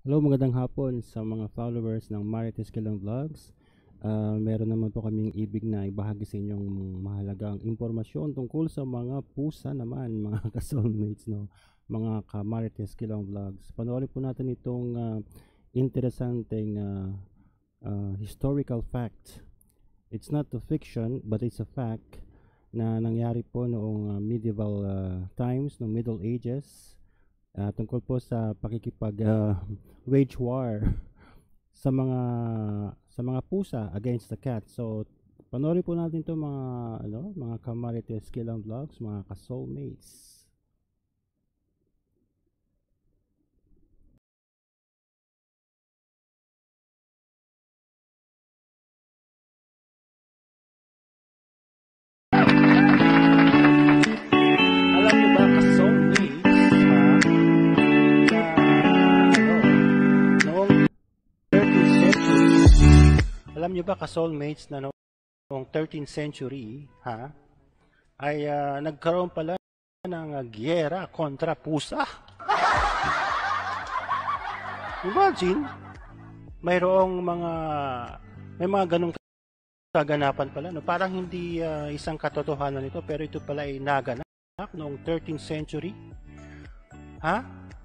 Hello, magandang hapon sa mga followers ng Marites Kilang Vlogs. Uh, meron naman po kaming ibig na ibahagi sa inyong mahalagang impormasyon tungkol sa mga pusa naman, mga ka-soulmates, no? mga ka-Marites Kilang Vlogs. Panoorin po natin itong uh, interesanteng uh, uh, historical fact. It's not a fiction, but it's a fact na nangyari po noong uh, medieval uh, times, noong Middle Ages, uh, tungkol po sa pakikipag uh, wage war sa mga sa mga pusa against the cat. So panoorin po natin 'to mga ano, mga kamarites kilang vlogs, mga ka-soulmates. alam nyo ba ka-soulmates na noong 13th century, ha, ay uh, nagkaroon pala ng uh, ah, gyera kontra pusa. Imagine, mayroong mga, may mga ganong kaganapan pala. No? Parang hindi uh, isang katotohanan ito, pero ito pala ay naganap noong 13th century. Ha?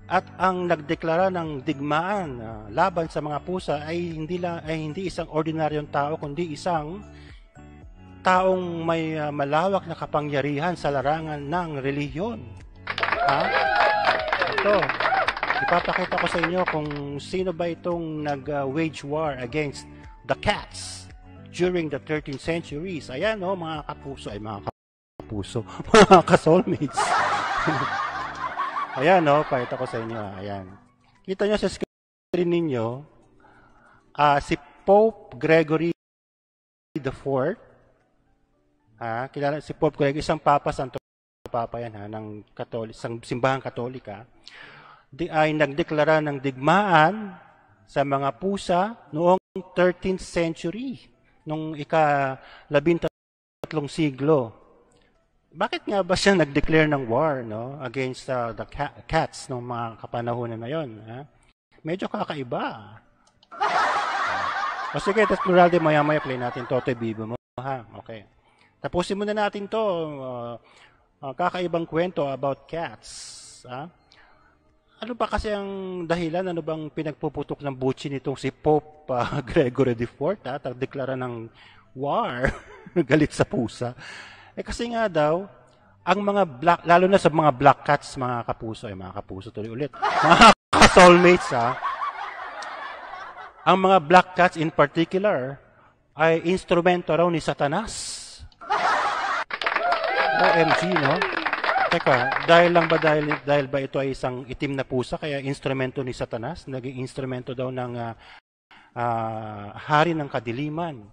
At ang nagdeklara ng digmaan uh, laban sa mga pusa ay hindi la, ay hindi isang ordinaryong tao kundi isang taong may uh, malawak na kapangyarihan sa larangan ng relihiyon. Ha? Ito. Ipapakita ko sa inyo kung sino ba itong nag-wage uh, war against the cats during the 13th centuries. Ayan, no, oh, mga kapuso. Ay, mga kapuso. Mga kasolmates. Ayan, no? Pakita ko sa inyo. Ah. Ayan. Kita nyo sa screen ninyo, uh, si Pope Gregory the IV, ha? Ah, kilala si Pope Gregory, isang Papa, Santo Papa yan, ha? ng Katolik, isang simbahan Katolika, di, ay nagdeklara ng digmaan sa mga pusa noong 13th century, noong ika-13 siglo bakit nga ba siya nag-declare ng war no against uh, the ca- cats no mga kapanahonan na yon ha? medyo kakaiba o sige tas pluralde maya maya play natin to bibo mo ha okay tapusin muna natin to uh, uh, kakaibang kwento about cats ha? ano ba kasi ang dahilan ano bang pinagpuputok ng butsi nitong si Pope uh, Gregory IV ha? tagdeklara ng war galit sa pusa eh kasi nga daw, ang mga black, lalo na sa mga black cats, mga kapuso, eh, mga kapuso tuloy ulit, mga soulmates ha, ang mga black cats in particular ay instrumento raw ni Satanas. OMG, no? Teka, dahil lang ba dahil, dahil ba ito ay isang itim na pusa kaya instrumento ni Satanas, naging instrumento daw ng uh, uh, hari ng kadiliman.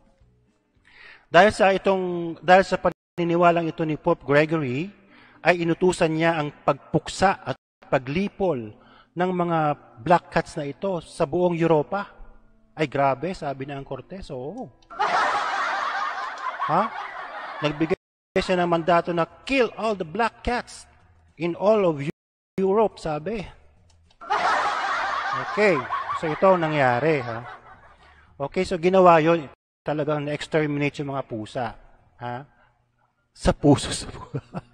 Dahil sa itong dahil sa Niniwalang ito ni Pope Gregory ay inutusan niya ang pagpuksa at paglipol ng mga black cats na ito sa buong Europa. Ay grabe, sabi na ang Cortes. Oo. ha? Nagbigay siya ng mandato na kill all the black cats in all of Europe, sabi. Okay. So ito ang nangyari. Ha? Okay, so ginawa yon Talagang na-exterminate yung mga pusa. Ha? sa puso. Sa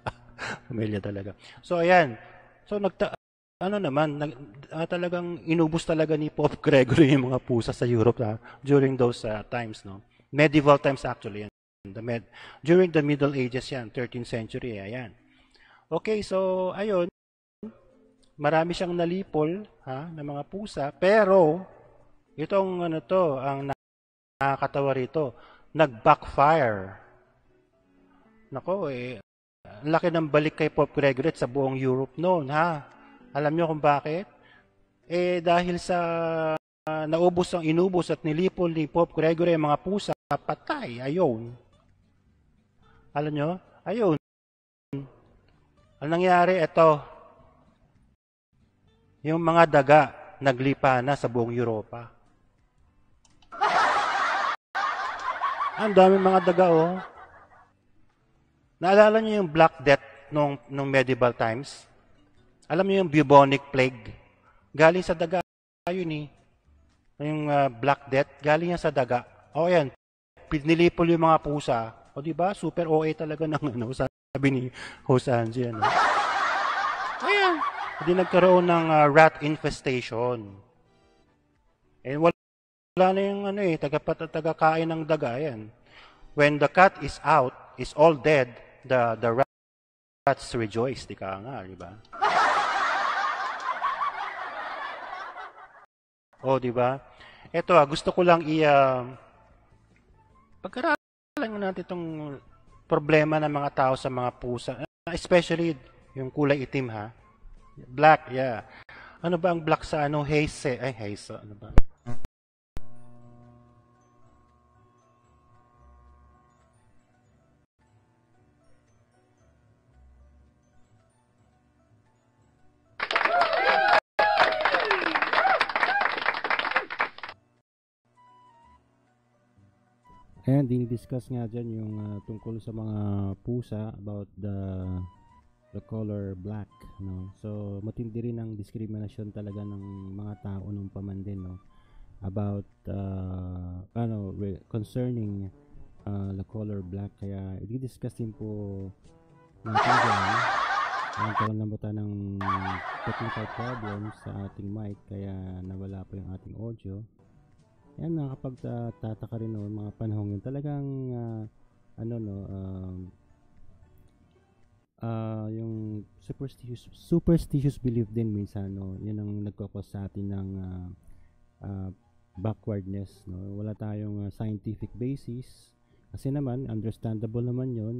Pamilya talaga. So, ayan. So, nagta ano naman, nag, ah, talagang inubos talaga ni Pope Gregory yung mga pusa sa Europe ah, during those uh, times, no? Medieval times actually. Yan. The med, during the Middle Ages yan, 13th century, eh, ayan. Okay, so, ayun. Marami siyang nalipol ha, ng mga pusa, pero itong ano to, ang nakakatawa rito, nag-backfire Nako eh, ang laki ng balik kay Pope Gregory sa buong Europe noon ha. Alam niyo kung bakit? Eh dahil sa uh, naubos ang inubos at nilipol ni Pope Gregory ang mga pusa, patay, ayun. Alam niyo? Ayun. Ang nangyari ito, yung mga daga naglipa na sa buong Europa. Ang dami mga daga oh. Naalala niyo yung Black Death nung, nung medieval times? Alam niyo yung bubonic plague? Galing sa daga yun eh. Yung uh, Black Death, galing yan sa daga. O oh, yan, pinilipol yung mga pusa. O di ba? Super OA talaga ng ano, sabi ni Jose Hansi. Ano? Ayan. Hindi nagkaroon ng uh, rat infestation. And eh, wala, wala na yung ano eh, tagakain ng daga. Ayan. When the cat is out, is all dead, the, the rats rejoice, di ka nga, di ba? oh, di ba? Ito, ah, gusto ko lang i- uh, um, pagkaralan natin itong problema ng mga tao sa mga pusa, ah, especially yung kulay itim ha. Black, yeah. Ano ba ang black sa ano? Haze, ay haze, ano ba? Ayan, dinidiscuss nga dyan yung uh, tungkol sa mga pusa about the the color black, no? So, matindi rin ang discrimination talaga ng mga tao nung pamandin, no? About, uh, ano, re- concerning uh, the color black. Kaya, i-discuss din po natin dyan. Nagkaroon lang bata ng technical problem sa ating mic, kaya nawala po yung ating audio. Yan, nakakapagtataka rin noon mga panahon yun. Talagang, uh, ano no, um, uh, yung superstitious, superstitious belief din minsan, no? Yan ang nagkakos sa atin ng uh, uh, backwardness, no? Wala tayong uh, scientific basis. Kasi naman, understandable naman yon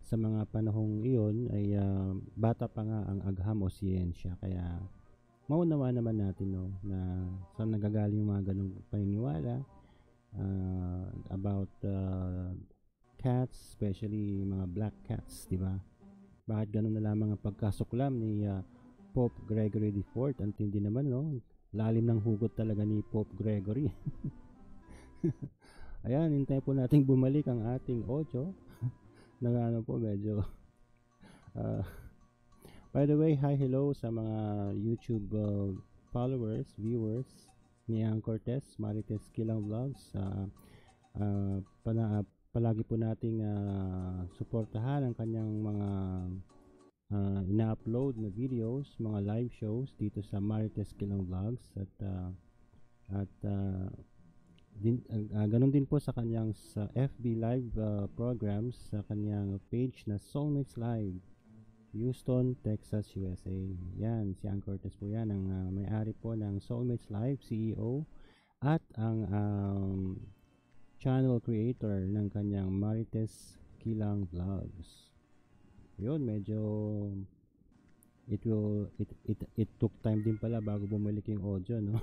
sa mga panahong iyon ay uh, bata pa nga ang agham o siyensya. Kaya maunawa naman natin no, na sa nagagaling yung mga ganong paniniwala uh, about uh, cats, especially mga black cats, di ba? Bakit ganun na lamang ang pagkasuklam ni uh, Pope Gregory IV? Ang tindi naman, no? Lalim ng hugot talaga ni Pope Gregory. Ayan, hintay po nating bumalik ang ating 8 na ano po medyo uh, By the way, hi hello sa mga YouTube uh, followers, viewers ni Ang Cortez, Marites Kilang Vlogs. Uh, uh, pala, uh, palagi po nating uh, suportahan ang kanyang mga uh, ina-upload na videos, mga live shows dito sa Marites Kilang Vlogs at uh, at uh, din, uh, ganun din po sa kanyang sa FB live uh, programs sa kanyang page na Soulmates Live Houston, Texas, USA. Yan, si Ang Cortez po yan, ang uh, may-ari po ng Soulmates Live, CEO, at ang um, channel creator ng kanyang Marites Kilang Vlogs. Yun, medyo it will it, it it took time din pala bago bumalik yung audio no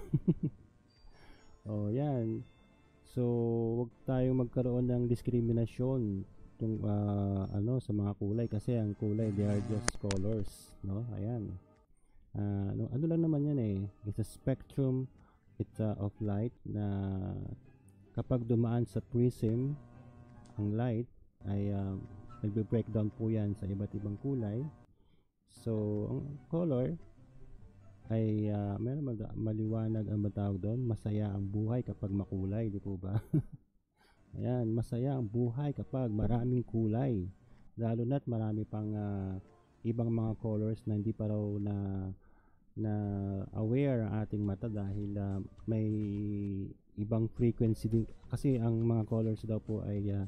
oh yan so wag tayong magkaroon ng diskriminasyon kung uh, ano sa mga kulay kasi ang kulay they are just colors no ayan uh, ano, ano lang naman yan eh it's a spectrum it's uh, of light na kapag dumaan sa prism ang light ay uh, nagbe-breakdown po yan sa iba't ibang kulay so ang color ay uh, meron maliwanag ang matawag doon masaya ang buhay kapag makulay di po ba Ayan, masaya ang buhay kapag maraming kulay. Lalo na't marami pang uh, ibang mga colors na hindi pa raw na na aware ang ating mata dahil uh, may ibang frequency din kasi ang mga colors daw po ay uh, ah,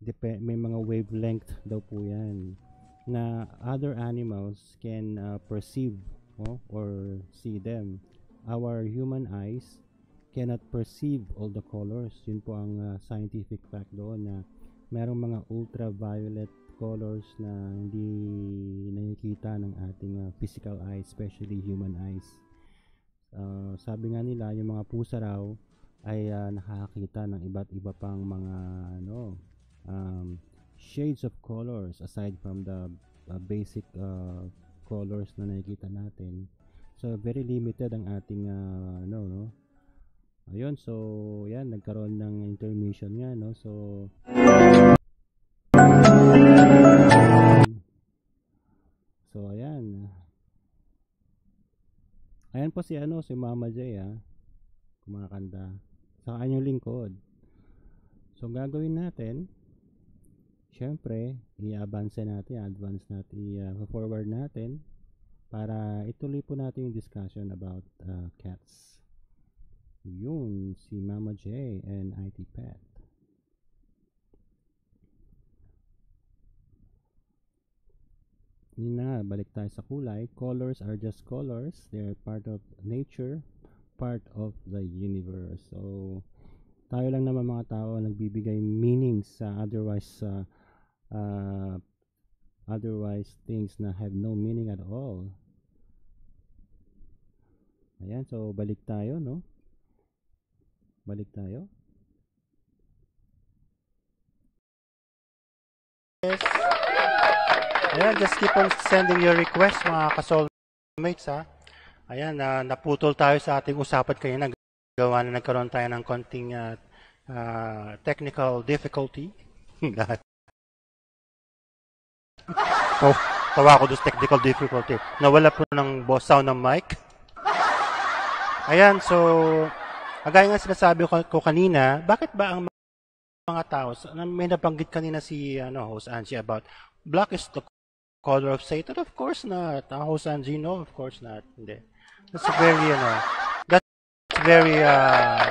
dep- may mga wavelength daw po 'yan na other animals can uh, perceive oh, or see them our human eyes cannot perceive all the colors. Yun po ang uh, scientific fact doon na merong mga ultraviolet colors na hindi nakikita ng ating uh, physical eye, especially human eyes. Uh, sabi nga nila, yung mga pusa raw ay uh, nakakakita ng iba't iba pang mga ano um, shades of colors aside from the uh, basic uh, colors na nakikita natin. So very limited ang ating uh, ano no Ayun, so yan, nagkaroon ng intermission nga, no? So, so ayan. Ayan po si ano, si Mama Jay, ha? Ah, kumakanta. Sa kanyang lingkod. So, gagawin natin, syempre, i-advance natin, advance natin, i-forward natin para ituloy po natin yung discussion about uh, cats. Yun, si Mama J and IT Pet. Yun na, balik tayo sa kulay. Colors are just colors. They are part of nature, part of the universe. So, tayo lang naman mga tao nagbibigay meaning sa otherwise uh, uh, otherwise things na have no meaning at all. Ayan, so balik tayo, no? Balik tayo. Yes. Ayan, just keep on sending your request mga ka-soulmates ha. Ayan, uh, naputol tayo sa ating usapan kanina. Gawa na nagkaroon tayo ng konting uh, uh, technical difficulty. oh, tawa ko doon technical difficulty. Nawala po ng boss sound ng mic. Ayan, so Kagaya nga sinasabi ko kanina, bakit ba ang mga tao, may nabanggit kanina si ano, Host Angie about black is the color of Satan? Of course not. Uh, Host Angie, no, of course not. Hindi. That's very, ano, that's very, uh,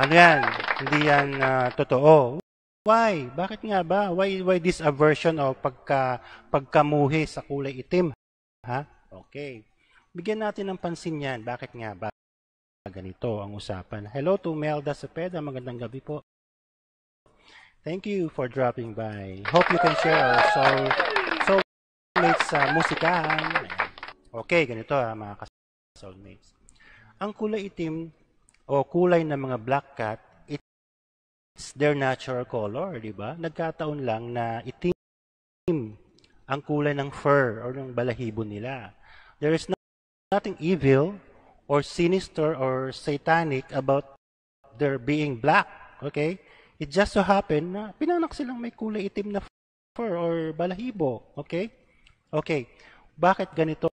ano yan, hindi yan uh, totoo. Why? Bakit nga ba? Why why this aversion o pagka pagkamuhi sa kulay itim? Ha? Okay. Bigyan natin ng pansin 'yan. Bakit nga ba? ganito ang usapan. Hello to Melda Cepeda. Magandang gabi po. Thank you for dropping by. Hope you can share our So, soulmates sa uh, musikahan. Okay, ganito ha, ah, mga soulmates. Ang kulay itim o kulay ng mga black cat, it's their natural color, di ba? Nagkataon lang na itim ang kulay ng fur or ng balahibo nila. There is nothing evil or sinister or satanic about their being black. Okay? It just so happened na pinanak silang may kulay itim na fur or balahibo. Okay? Okay. Bakit ganito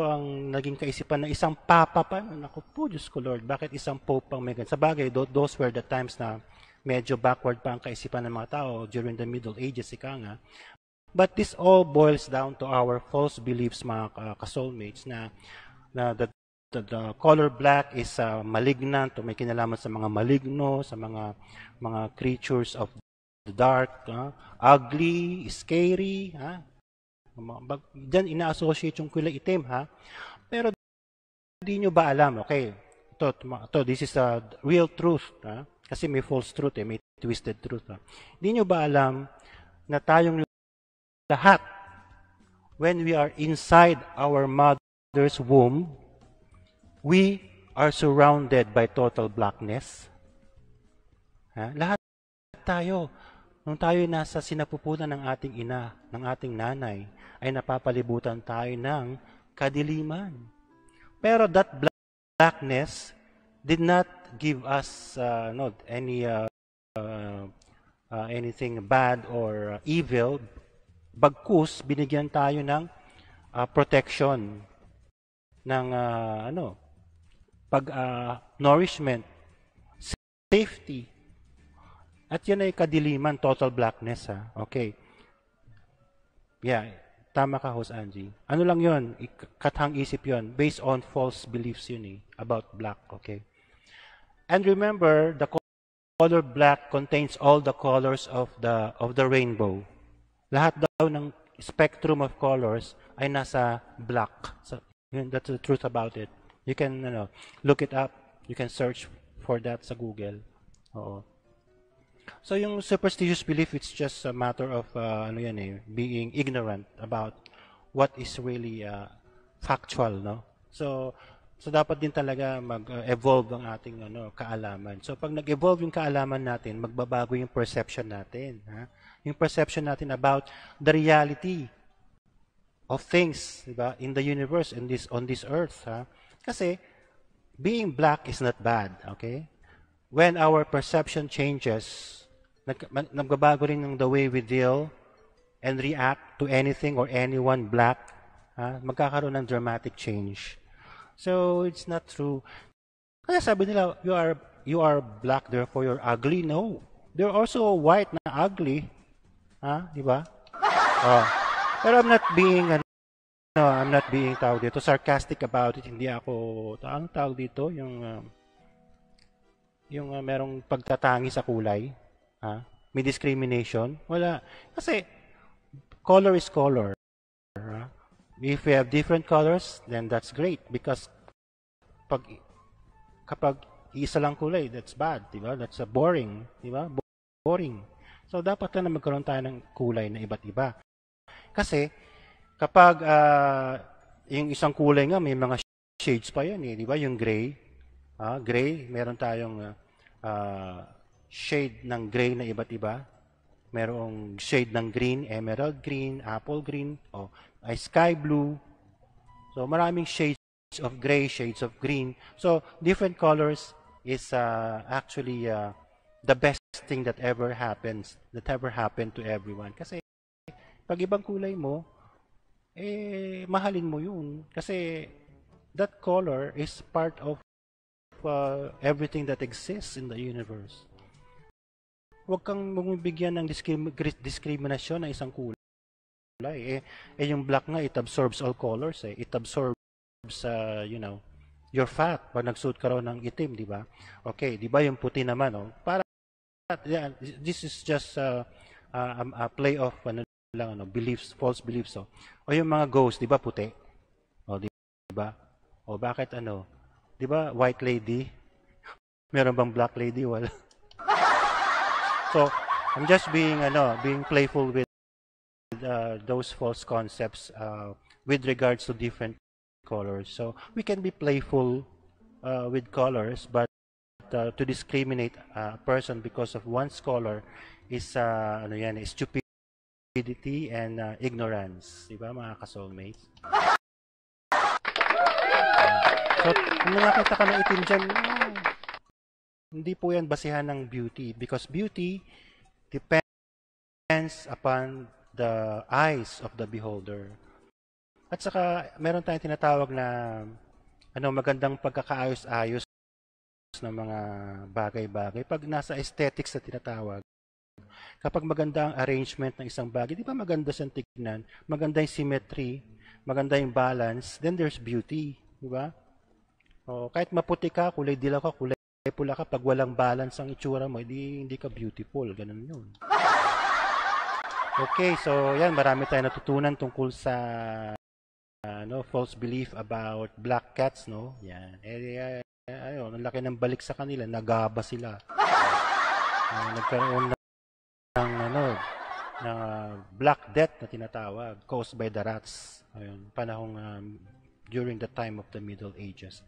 ang naging kaisipan ng isang papa pa? Naku po, Diyos ko Lord, bakit isang pope pang may ganito? Sa bagay, those were the times na medyo backward pa ang kaisipan ng mga tao during the Middle Ages, ika nga. But this all boils down to our false beliefs, mga ka-soulmates, na, na that the, the color black is uh, malignant o may kinalaman sa mga maligno, sa mga mga creatures of the dark, uh, ugly, scary, ha? Uh, Diyan ina-associate yung kulay itim, ha? Pero hindi nyo ba alam, okay, ito, to this is a real truth, ha? Kasi may false truth, eh, may twisted truth. Ha? Hindi nyo ba alam na tayong lahat, when we are inside our mother's womb, we are surrounded by total blackness. Ha? Lahat tayo, nung tayo nasa sinapupunan ng ating ina, ng ating nanay, ay napapalibutan tayo ng kadiliman. Pero that blackness did not give us uh, not any uh, uh, uh, anything bad or uh, evil. Bagkus, binigyan tayo ng uh, protection ng uh, ano pag uh, nourishment, safety. At yan ay kadiliman, total blackness. Ha? Okay. Yeah, tama ka, Host Angie. Ano lang yon Kathang isip yon Based on false beliefs yun eh, about black. Okay. And remember, the color black contains all the colors of the, of the rainbow. Lahat daw ng spectrum of colors ay nasa black. So, that's the truth about it. You can you know, look it up. You can search for that sa Google. Oo. So yung superstitious belief, it's just a matter of uh, ano yan eh, being ignorant about what is really uh, factual, no? So so dapat din talaga mag-evolve uh, ang ating ano kaalaman. So pag nag-evolve yung kaalaman natin, magbabago yung perception natin, ha? Yung perception natin about the reality of things, di ba? In the universe and this on this earth, ha? Kasi, being black is not bad, okay? When our perception changes, nag nagbabago rin ng the way we deal and react to anything or anyone black, ha? magkakaroon ng dramatic change. So, it's not true. Kaya sabi nila, you are, you are black, therefore you're ugly. No. They're also white na ugly. Ha? Di ba? Oh. Pero I'm not being, ano, no, I'm not being tao dito, sarcastic about it. Hindi ako, ang tao dito, yung, uh, yung uh, merong pagtatangi sa kulay, ha? May discrimination? Wala. Kasi, color is color. Ha? If we have different colors, then that's great because pag kapag isa lang kulay, that's bad, 'di ba? That's a boring, 'di ba? Boring. So dapat na magkaroon tayo ng kulay na iba't iba. Kasi Kapag uh, yung isang kulay nga, may mga shades pa yan eh, di ba? Yung gray. Uh, gray, meron tayong uh, shade ng gray na iba't iba. Merong shade ng green, emerald green, apple green, o oh, sky blue. So maraming shades of gray, shades of green. So different colors is uh, actually uh, the best thing that ever happens, that ever happened to everyone. Kasi pag ibang kulay mo, eh, mahalin mo yun. Kasi that color is part of uh, everything that exists in the universe. Huwag kang magbibigyan ng discrim- discrimination na isang kulay. Eh, eh, yung black nga, it absorbs all colors. Eh. It absorbs, uh, you know, your fat pag nagsuot ka raw ng itim, di ba? Okay, di ba yung puti naman, oh? Para, yeah, this is just uh, uh, um, a play of, ano, lang ano, beliefs, false beliefs. Oh. O yung mga ghost, 'di ba puti? O 'di ba? O bakit ano? 'Di ba white lady? Meron bang black lady? Wala. so, I'm just being ano, being playful with uh, those false concepts uh, with regards to different colors. So, we can be playful uh, with colors, but uh, to discriminate a person because of one's color is uh, ano yan, is stupid stupidity and uh, ignorance. Di ba mga ka-soulmates? So, kung nakakita ka ng itim dyan, oh, hindi po yan basihan ng beauty because beauty depends upon the eyes of the beholder. At saka, meron tayong tinatawag na ano, magandang pagkakaayos-ayos ng mga bagay-bagay. Pag nasa aesthetics na tinatawag, Kapag maganda ang arrangement ng isang bagay, di ba maganda siyang tignan? Maganda yung symmetry, maganda yung balance, then there's beauty. Di ba? O, oh, kahit maputi ka, kulay dilaw ka, kulay pula ka, pag walang balance ang itsura mo, hindi, hindi ka beautiful. Ganun yun. Okay, so yan, marami tayong natutunan tungkol sa ano, uh, false belief about black cats, no? Yan. Eh, uh, ayun, oh, ang laki ng balik sa kanila, nagaba sila. Uh, nagkaroon ng ano ng uh, black death na tinatawag caused by the rats ayun panahong um, during the time of the middle ages